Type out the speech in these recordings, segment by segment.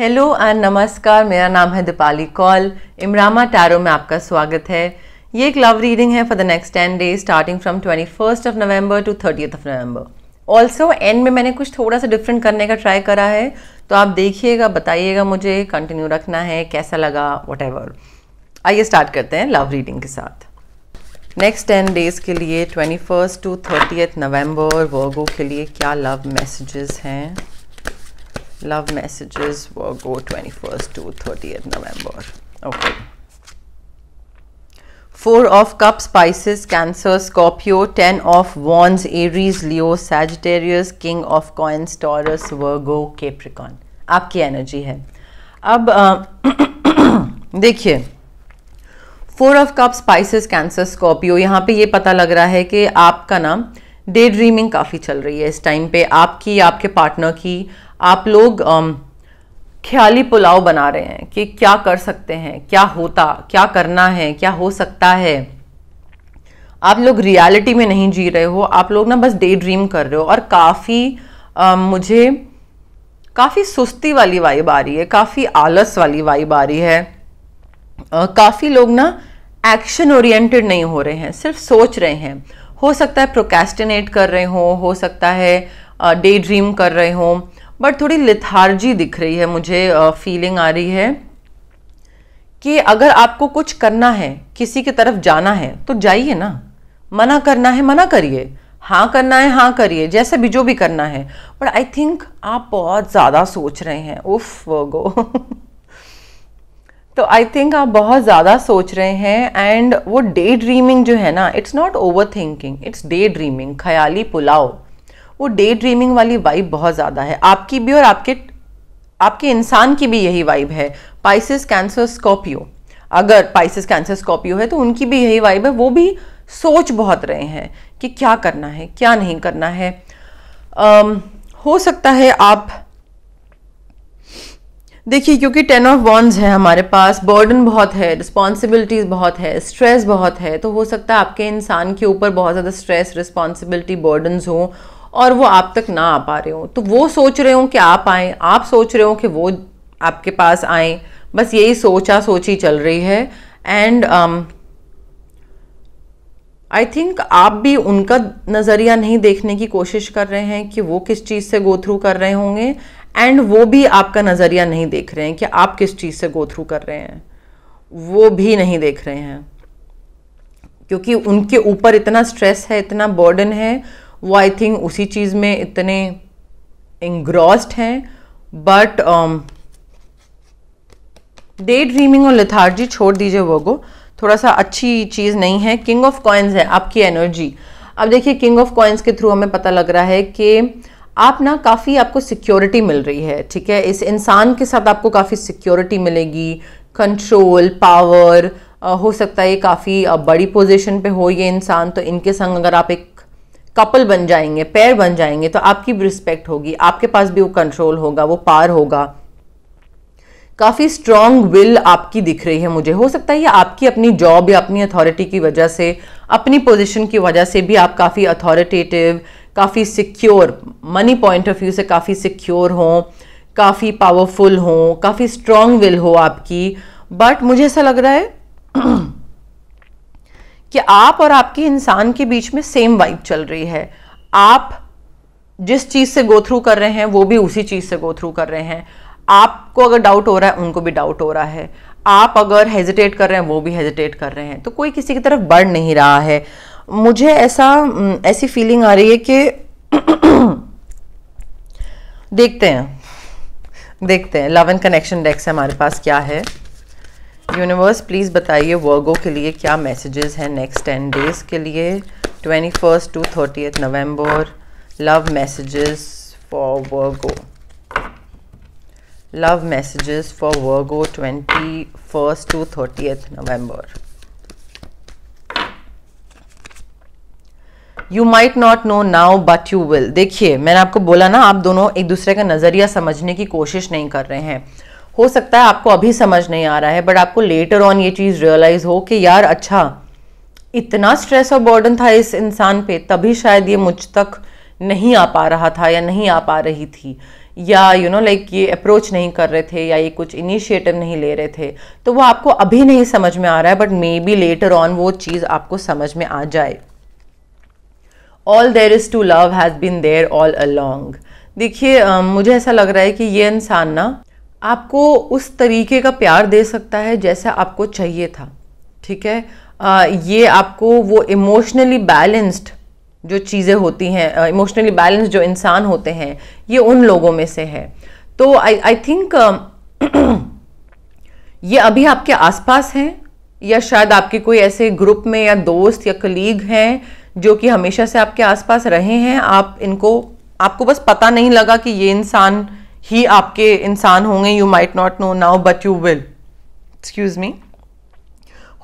Hello and नमस्कार मेरा नाम है दीपाली कौल इमरामा टैरो में आपका स्वागत है ये एक लव रीडिंग है for the next ten days starting from twenty first of November to thirty of November also end में मैंने कुछ थोड़ा सा डिफरेंट करने का ट्राई करा है तो आप देखिएगा बताइएगा मुझे कंटिन्यू रखना है कैसा लगा वट आइए स्टार्ट करते हैं लव रीडिंग के साथ नेक्स्ट टेन डेज के लिए twenty first to thirty November Virgo के लिए क्या लव मैसेजेस हैं love messages will go 21st to 30th November. Okay. Four of Cups, Pisces, Cancer, Scorpio, Ten of Wands, Aries, Leo, Sagittarius, King of Coins, Taurus, Virgo, Capricorn. आपकी energy है अब देखिए four of cup Pisces Cancer Scorpio यहाँ पे ये पता लग रहा है कि आपका नाम डे ड्रीमिंग काफ़ी चल रही है इस टाइम पे आपकी आपके पार्टनर की आप लोग ख्याली पुलाव बना रहे हैं कि क्या कर सकते हैं क्या होता क्या करना है क्या हो सकता है आप लोग रियलिटी में नहीं जी रहे हो आप लोग ना बस डे ड्रीम कर रहे हो और काफ़ी मुझे काफ़ी सुस्ती वाली वाइब आ रही है काफ़ी आलस वाली वाइब आ रही है काफ़ी लोग ना एक्शन ओरिएंटेड नहीं हो रहे हैं सिर्फ सोच रहे हैं हो सकता है प्रोकेस्टिनेट कर रहे हो हो सकता है डे ड्रीम कर रहे हो बट थोड़ी लिथार्जी दिख रही है मुझे फीलिंग आ रही है कि अगर आपको कुछ करना है किसी की तरफ जाना है तो जाइए ना मना करना है मना करिए हाँ करना है हाँ करिए जैसे भी जो भी करना है बट आई थिंक आप बहुत ज़्यादा सोच रहे हैं उफ गो तो आई थिंक आप बहुत ज़्यादा सोच रहे हैं एंड वो डे ड्रीमिंग जो है ना it's not over thinking it's day dreaming ख्याली पुलाव वो डे ड्रीमिंग वाली वाइब बहुत ज़्यादा है आपकी भी और आपके आपके इंसान की भी यही वाइब है पाइसिस कैंसर स्कॉर्पियो अगर पाइसिस कैंसर स्कॉर्पियो है तो उनकी भी यही वाइब है वो भी सोच बहुत रहे हैं कि क्या करना है क्या नहीं करना है um, हो सकता है आप देखिए क्योंकि टेन ऑफ वॉन्स है हमारे पास बर्डन बहुत है रिस्पॉन्सिबिलिटीज़ बहुत है स्ट्रेस बहुत है तो हो सकता है आपके इंसान के ऊपर बहुत ज़्यादा स्ट्रेस रिस्पॉन्सिबिलिटी बर्डन्स हो और वो आप तक ना आ पा रहे हो तो वो सोच रहे हो कि आप आए आप सोच रहे हो कि वो आपके पास आए बस यही सोचा सोची चल रही है एंड आई थिंक आप भी उनका नज़रिया नहीं देखने की कोशिश कर रहे हैं कि वो किस चीज़ से गो थ्रू कर रहे होंगे एंड वो भी आपका नज़रिया नहीं देख रहे हैं कि आप किस चीज़ से गो थ्रू कर रहे हैं वो भी नहीं देख रहे हैं क्योंकि उनके ऊपर इतना स्ट्रेस है इतना बर्डन है वो आई थिंक उसी चीज़ में इतने इंग्रॉस्ड हैं बट डे ड्रीमिंग और लिथार्जी छोड़ दीजिए वो को थोड़ा सा अच्छी चीज़ नहीं है किंग ऑफ कॉइन्स है आपकी एनर्जी अब देखिए किंग ऑफ कॉइन्स के थ्रू हमें पता लग रहा है कि आप ना काफ़ी आपको सिक्योरिटी मिल रही है ठीक है इस इंसान के साथ आपको काफ़ी सिक्योरिटी मिलेगी कंट्रोल पावर हो सकता है ये काफ़ी बड़ी पोजीशन पे हो ये इंसान तो इनके संग अगर आप एक कपल बन जाएंगे पैर बन जाएंगे तो आपकी भी रिस्पेक्ट होगी आपके पास भी वो कंट्रोल होगा वो पार होगा काफ़ी स्ट्रांग विल आपकी दिख रही है मुझे हो सकता है ये आपकी अपनी जॉब या अपनी अथॉरिटी की वजह से अपनी पोजीशन की वजह से भी आप काफ़ी अथॉरिटेटिव काफ़ी secure money point of view से काफ़ी सिक्योर हों काफ़ी पावरफुल हों काफ़ी स्ट्रांग विल हो आपकी बट मुझे ऐसा लग रहा है कि आप और आपके इंसान के बीच में सेम वाइब चल रही है आप जिस चीज़ से गो थ्रू कर रहे हैं वो भी उसी चीज़ से गो थ्रू कर रहे हैं आपको अगर डाउट हो रहा है उनको भी डाउट हो रहा है आप अगर हेजिटेट कर रहे हैं वो भी हेजिटेट कर रहे हैं तो कोई किसी की तरफ बढ़ नहीं रहा है मुझे ऐसा ऐसी फीलिंग आ रही है कि देखते हैं देखते हैं लव एंड कनेक्शन डेक्स हमारे पास क्या है यूनिवर्स प्लीज़ बताइए वर्गो के लिए क्या मैसेजेस हैं नेक्स्ट टेन डेज़ के लिए twenty first to thirty November love messages for Virgo love messages for Virgo 21st to 30th November. You might not know now but you will देखिए मैंने आपको बोला ना आप दोनों एक दूसरे का नज़रिया समझने की कोशिश नहीं कर रहे हैं हो सकता है आपको अभी समझ नहीं आ रहा है बट आपको लेटर ऑन ये चीज़ रियलाइज़ हो कि यार अच्छा इतना स्ट्रेस और बर्डन था इस इंसान पे तभी शायद ये मुझ तक नहीं आ पा रहा था या नहीं आ पा रही थी या यू नो लाइक ये अप्रोच नहीं कर रहे थे या ये कुछ इनिशिएटिव नहीं ले रहे थे तो वो आपको अभी नहीं समझ में आ रहा है but maybe later on वो चीज़ आपको समझ में आ जाए all there is to love has been there all along देखिए मुझे ऐसा लग रहा है कि ये इंसान ना आपको उस तरीके का प्यार दे सकता है जैसा आपको चाहिए था ठीक है आ, ये आपको वो इमोशनली बैलेंस्ड जो चीज़ें होती हैं इमोशनली बैलेंस जो इंसान होते हैं ये उन लोगों में से है तो आई आई थिंक ये अभी आपके आसपास हैं या शायद आपके कोई ऐसे ग्रुप में या दोस्त या कलीग हैं जो कि हमेशा से आपके आसपास रहे हैं आप इनको आपको बस पता नहीं लगा कि ये इंसान ही आपके इंसान होंगे you might not know now but you will excuse me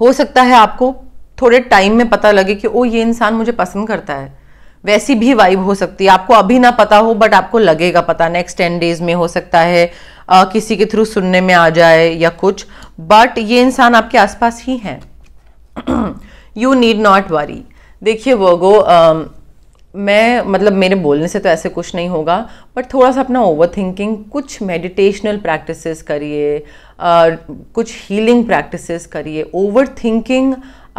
हो सकता है आपको थोड़े टाइम में पता लगे कि ओ ये इंसान मुझे पसंद करता है वैसी भी वाइब हो सकती है आपको अभी ना पता हो बट आपको लगेगा पता नेक्स्ट टेन डेज में हो सकता है आ, किसी के थ्रू सुनने में आ जाए या कुछ बट ये इंसान आपके आसपास ही है यू नीड नॉट वरी देखिए वो गो मैं मतलब मेरे बोलने से तो ऐसे कुछ नहीं होगा बट थोड़ा सा अपना ओवर थिंकिंग कुछ मेडिटेशनल प्रैक्टिस करिए कुछ हीलिंग प्रैक्टिस करिए ओवर थिंकिंग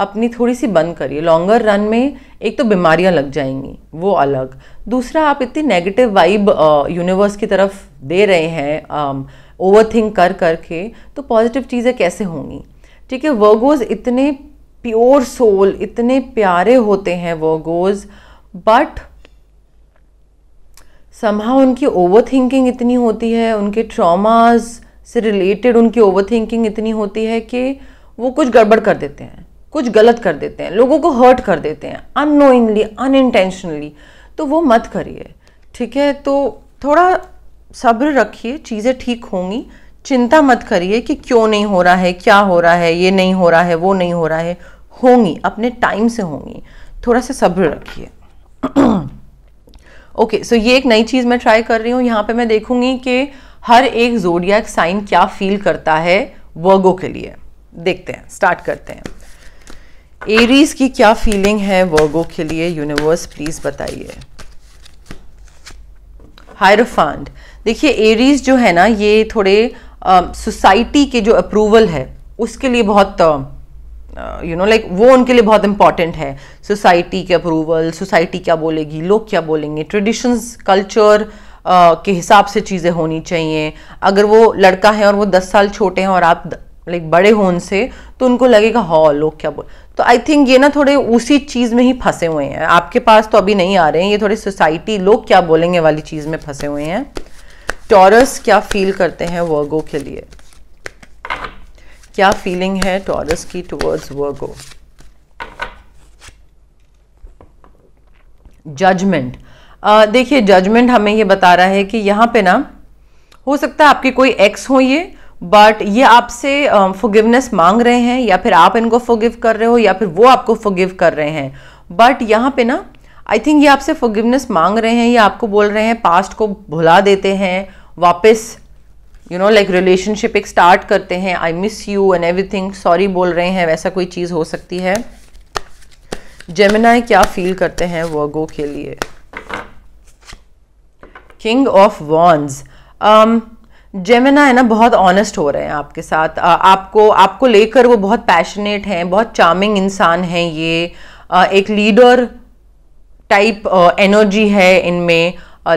अपनी थोड़ी सी बंद करिए लॉन्गर रन में एक तो बीमारियां लग जाएंगी वो अलग दूसरा आप इतनी नेगेटिव वाइब यूनिवर्स की तरफ दे रहे हैं ओवर थिंक कर कर के तो पॉजिटिव चीज़ें कैसे होंगी ठीक है वर्गोज़ इतने प्योर सोल इतने प्यारे होते हैं वर्गोज़ बट समहा उनकी ओवर थिंकिंग इतनी होती है उनके ट्रॉमाज से रिलेटेड उनकी ओवर थिंकिंग इतनी होती है कि वो कुछ गड़बड़ कर देते हैं कुछ गलत कर देते हैं लोगों को हर्ट कर देते हैं अनोइंगली अनइंटेंशनली तो वो मत करिए ठीक है तो थोड़ा सब्र रखिए चीज़ें ठीक होंगी चिंता मत करिए कि क्यों नहीं हो रहा है क्या हो रहा है ये नहीं हो रहा है वो नहीं हो रहा है होंगी अपने टाइम से होंगी थोड़ा सा सब्र रखिए ओके सो ये एक नई चीज़ मैं ट्राई कर रही हूं यहां पे मैं देखूंगी कि हर एक जोड़िया साइन क्या फील करता है वर्गो के लिए देखते हैं स्टार्ट करते हैं एरीज की क्या फीलिंग है वर्गो के लिए यूनिवर्स प्लीज बताइए हायरफांड देखिए एरीज जो है ना ये थोड़े सोसाइटी के जो अप्रूवल है उसके लिए बहुत यू नो लाइक वो उनके लिए बहुत इंपॉर्टेंट है सोसाइटी के अप्रूवल सोसाइटी क्या बोलेगी लोग क्या बोलेंगे ट्रेडिशंस कल्चर uh, के हिसाब से चीज़ें होनी चाहिए अगर वो लड़का है और वो दस साल छोटे हैं और आप लाइक बड़े हो उनसे तो उनको लगेगा हॉ हाँ, लोग क्या बोल तो आई थिंक ये ना थोड़े उसी चीज़ में ही फंसे हुए हैं आपके पास तो अभी नहीं आ रहे हैं ये थोड़े सोसाइटी लोग क्या बोलेंगे वाली चीज़ में फंसे हुए हैं टॉरस क्या फील करते हैं वर्गों के लिए क्या फीलिंग है टॉरस की टुवर्ड्स वर्गो जजमेंट देखिए जजमेंट हमें ये बता रहा है कि यहां पे ना हो सकता है आपके कोई एक्स हो ये बट ये आपसे फॉरगिवनेस मांग रहे हैं या फिर आप इनको फोगिव कर रहे हो या फिर वो आपको फोगिव कर रहे हैं बट यहाँ पे ना आई थिंक ये आपसे फोगिवनेस मांग रहे हैं या आपको बोल रहे हैं पास्ट को भुला देते हैं वापस यू नो लाइक रिलेशनशिप एक स्टार्ट करते हैं I miss you and everything sorry बोल रहे हैं वैसा कोई चीज़ हो सकती है जेमिनाई क्या फील करते हैं वर्गो के लिए किंग ऑफ वॉन्स जेमिना है ना बहुत ऑनेस्ट हो रहे हैं आपके साथ आ, आपको आपको लेकर वो बहुत पैशनेट हैं बहुत चार्मिंग इंसान हैं ये आ, एक लीडर टाइप एनर्जी है इनमें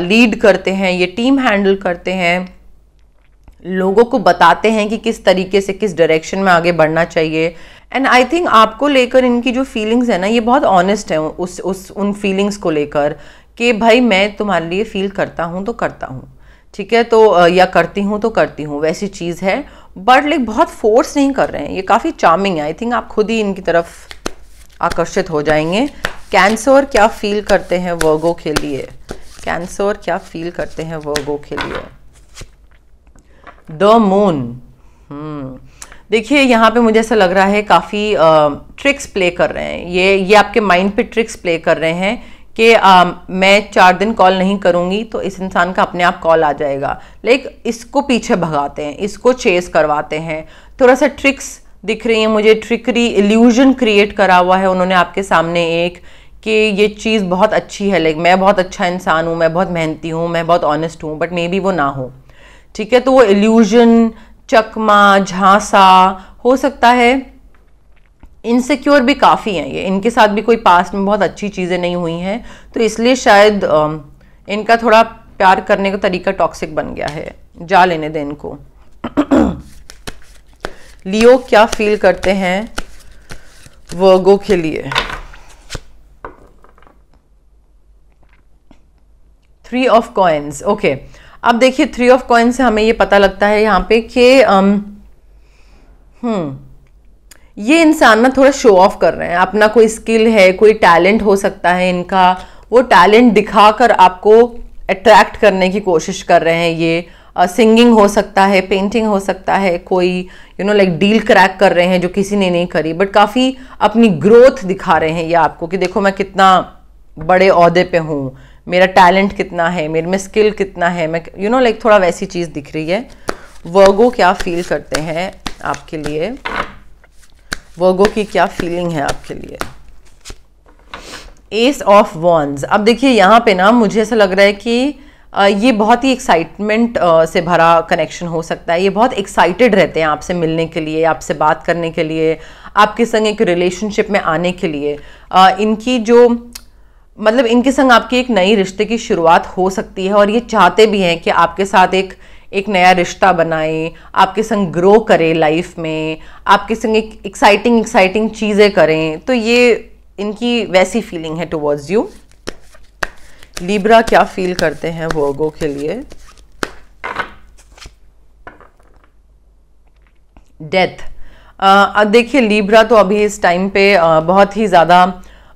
लीड करते हैं ये टीम हैंडल करते हैं लोगों को बताते हैं कि किस तरीके से किस डायरेक्शन में आगे बढ़ना चाहिए एंड आई थिंक आपको लेकर इनकी जो फीलिंग्स है ना ये बहुत ऑनेस्ट है उस उस उन फीलिंग्स को लेकर कि भाई मैं तुम्हारे लिए फील करता हूँ तो करता हूँ ठीक है तो या करती हूँ तो करती हूँ वैसी चीज़ है बट लाइक बहुत फोर्स नहीं कर रहे हैं ये काफ़ी चार्मिंग है आई थिंक आप खुद ही इनकी तरफ आकर्षित हो जाएंगे कैंसर क्या फील करते हैं वर्गो के लिए कैंसर क्या फील करते हैं वर्गो के लिए द मून हम्म। देखिए यहाँ पे मुझे ऐसा लग रहा है काफ़ी ट्रिक्स प्ले कर रहे हैं ये ये आपके माइंड पे ट्रिक्स प्ले कर रहे हैं कि मैं चार दिन कॉल नहीं करूँगी तो इस इंसान का अपने आप कॉल आ जाएगा लाइक इसको पीछे भगाते हैं इसको चेस करवाते हैं थोड़ा सा ट्रिक्स दिख रही है मुझे ट्रिकरी इल्यूजन क्रिएट करा हुआ है उन्होंने आपके सामने एक कि ये चीज़ बहुत अच्छी है लाइक मैं बहुत अच्छा इंसान हूँ मैं बहुत मेहनती हूँ मैं बहुत ऑनेस्ट हूँ बट मे बी वो ना हो ठीक है तो वो एल्यूजन चकमा झांसा हो सकता है इनसिक्योर भी काफ़ी हैं ये इनके साथ भी कोई पास्ट में बहुत अच्छी चीज़ें नहीं हुई हैं तो इसलिए शायद इनका थोड़ा प्यार करने का तरीका टॉक्सिक बन गया है जा लेने दें इनको लियो क्या फील करते हैं वर्गो के लिए थ्री ऑफ कॉइन्स ओके अब देखिए थ्री ऑफ कॉइन से हमें ये पता लगता है यहाँ पे कि हम्म ये इंसान ना थोड़ा शो ऑफ कर रहे हैं अपना कोई स्किल है कोई टैलेंट हो सकता है इनका वो टैलेंट दिखाकर आपको अट्रैक्ट करने की कोशिश कर रहे हैं ये सिंगिंग uh, हो सकता है पेंटिंग हो सकता है कोई you know like deal crack कर रहे हैं जो किसी ने नहीं करी बट काफ़ी अपनी ग्रोथ दिखा रहे हैं ये आपको कि देखो मैं कितना बड़े अहदे पे हूँ मेरा टैलेंट कितना है मेरे में स्किल कितना है मैं यू नो लाइक थोड़ा वैसी चीज़ दिख रही है वर्गो क्या फील करते हैं आपके लिए वर्गो की क्या फीलिंग है आपके लिए एस ऑफ वॉन्स अब देखिए यहाँ पे ना मुझे ऐसा लग रहा है कि ये बहुत ही एक्साइटमेंट से भरा कनेक्शन हो सकता है ये बहुत एक्साइटेड रहते हैं आपसे मिलने के लिए आपसे बात करने के लिए आपके संग एक रिलेशनशिप में आने के लिए इनकी जो मतलब इनके संग आपकी एक नई रिश्ते की शुरुआत हो सकती है और ये चाहते भी हैं कि आपके साथ एक एक नया रिश्ता बनाए आपके संग ग्रो करे लाइफ में आपके संग एक एक्साइटिंग एक्साइटिंग चीज़ें करें तो ये इनकी वैसी फीलिंग है टुवर्ड्स यू लीब्रा क्या फील करते हैं वर्गो के लिए डेथ देखिए लीब्रा तो अभी इस टाइम पे आ, बहुत ही ज़्यादा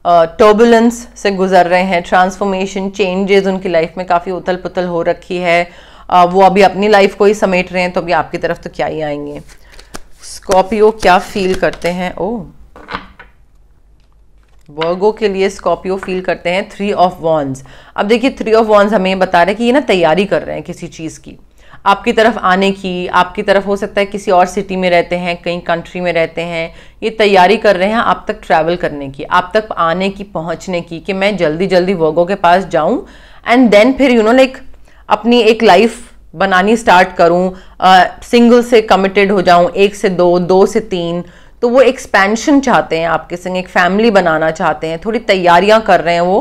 टर्बुलेंस uh, से गुजर रहे हैं ट्रांसफॉर्मेशन चेंजेस उनकी लाइफ में काफ़ी उथल पुथल हो रखी है uh, वो अभी अपनी लाइफ को ही समेट रहे हैं तो अभी आपकी तरफ तो क्या ही आएंगे स्कॉर्पियो क्या फील करते हैं ओ वर्गो के लिए स्कॉर्पियो फील करते हैं थ्री ऑफ वॉन्स अब देखिए थ्री ऑफ वॉन्स हमें बता रहे हैं कि ये ना तैयारी कर रहे हैं किसी चीज़ की आपकी तरफ आने की आपकी तरफ हो सकता है किसी और सिटी में रहते हैं कहीं कंट्री में रहते हैं ये तैयारी कर रहे हैं आप तक ट्रैवल करने की आप तक आने की पहुंचने की कि मैं जल्दी जल्दी वर्गों के पास जाऊं एंड देन फिर यू नो लाइक अपनी एक लाइफ बनानी स्टार्ट करूं सिंगल uh, से कमिटेड हो जाऊं एक से दो दो से तीन तो वो एक्सपेंशन चाहते हैं आपके संग एक फैमिली बनाना चाहते हैं थोड़ी तैयारियां कर रहे हैं वो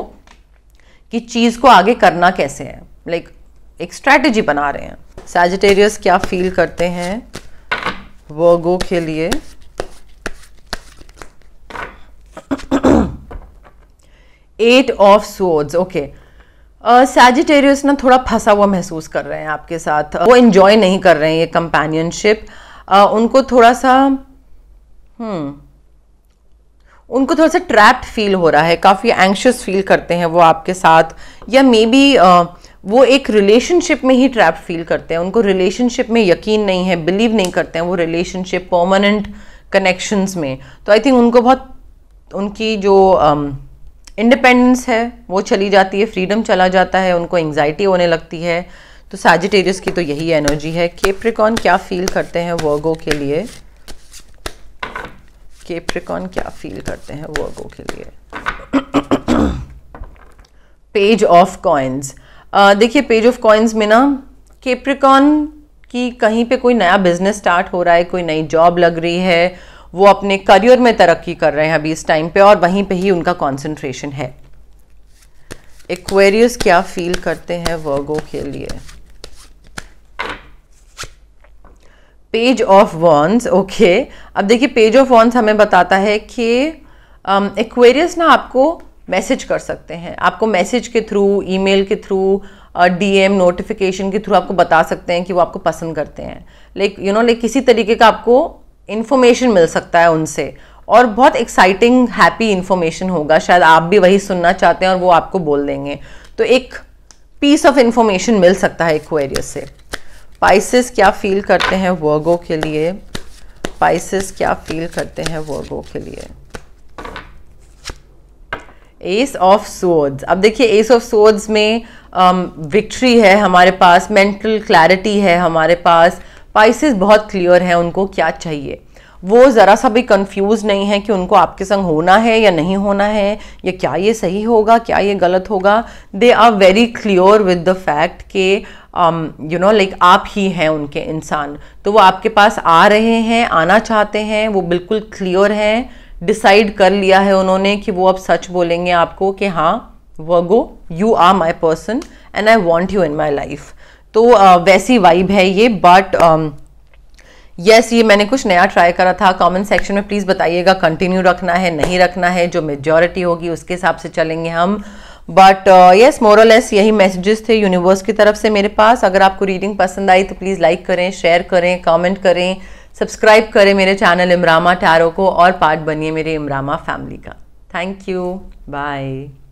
कि चीज़ को आगे करना कैसे है लाइक like, एक स्ट्रैटेजी बना रहे हैं सैजिटेरियस क्या फील करते हैं वर्गो के लिए eight of swords okay Sagittarius ना थोड़ा फंसा हुआ महसूस कर रहे हैं आपके साथ uh, वो एंजॉय नहीं कर रहे हैं ये कंपेनियनशिप uh, उनको थोड़ा सा हम्म उनको थोड़ा सा ट्रैप्ड फील हो रहा है काफ़ी एंक्शस फील करते हैं वो आपके साथ या मे बी uh, वो एक रिलेशनशिप में ही ट्रैप फील करते हैं उनको रिलेशनशिप में यकीन नहीं है बिलीव नहीं करते हैं वो रिलेशनशिप परमानेंट कनेक्शंस में तो आई थिंक उनको बहुत उनकी जो इंडिपेंडेंस um, है वो चली जाती है फ्रीडम चला जाता है उनको एंग्जाइटी होने लगती है तो सैजिटेरियस की तो यही एनर्जी है केप्रिकॉन क्या फील करते हैं वर्गो के लिए केप्रिकॉन क्या फील करते हैं वर्गो के लिए पेज ऑफ कॉइन्स देखिए पेज ऑफ कॉइन्स में ना केप्रिकॉन की कहीं पे कोई नया बिजनेस स्टार्ट हो रहा है कोई नई जॉब लग रही है वो अपने करियर में तरक्की कर रहे हैं अभी इस टाइम पे और वहीं पे ही उनका कंसंट्रेशन है एक्वेरियस क्या फील करते हैं वर्गो के लिए पेज ऑफ वॉन्स ओके अब देखिए पेज ऑफ वॉन्स हमें बताता है कि एक्वेरियस um, ना आपको मैसेज कर सकते हैं आपको मैसेज के थ्रू ईमेल के थ्रू डीएम नोटिफिकेशन के थ्रू आपको बता सकते हैं कि वो आपको पसंद करते हैं लाइक यू नो लाइक किसी तरीके का आपको इन्फॉर्मेशन मिल सकता है उनसे और बहुत एक्साइटिंग हैप्पी इन्फॉर्मेशन होगा शायद आप भी वही सुनना चाहते हैं और वो आपको बोल देंगे तो एक पीस ऑफ इन्फॉर्मेशन मिल सकता है एक्वेरियस से पाइसिस क्या फील करते हैं वर्गो के लिए पाइसिस क्या फील करते हैं वर्गो के लिए एस ऑफ सोड्स अब देखिए एस ऑफ सोड्स में विक्ट्री um, है हमारे पास मेंटल क्लैरिटी है हमारे पास पाइसिस बहुत क्लियर है उनको क्या चाहिए वो ज़रा सा भी कंफ्यूज नहीं है कि उनको आपके संग होना है या नहीं होना है या क्या ये सही होगा क्या ये गलत होगा they are very clear with the fact के यू नो लाइक आप ही हैं उनके इंसान तो वो आपके पास आ रहे हैं आना चाहते हैं वो बिल्कुल क्लियर हैं डिसाइड कर लिया है उन्होंने कि वो अब सच बोलेंगे आपको कि हाँ Virgo you are my person and I want you in my life तो uh, वैसी वाइब है ये बट यस um, yes, ये मैंने कुछ नया ट्राई करा था कमेंट सेक्शन में प्लीज़ बताइएगा कंटिन्यू रखना है नहीं रखना है जो मेजॉरिटी होगी उसके हिसाब से चलेंगे हम बट यस मोरल लेस यही मैसेजेस थे यूनिवर्स की तरफ से मेरे पास अगर आपको रीडिंग पसंद आई तो प्लीज़ लाइक करें शेयर करें कमेंट करें सब्सक्राइब करें मेरे चैनल इमरामा टैरो को और पार्ट बनिए मेरे इमरामा फैमिली का थैंक यू बाय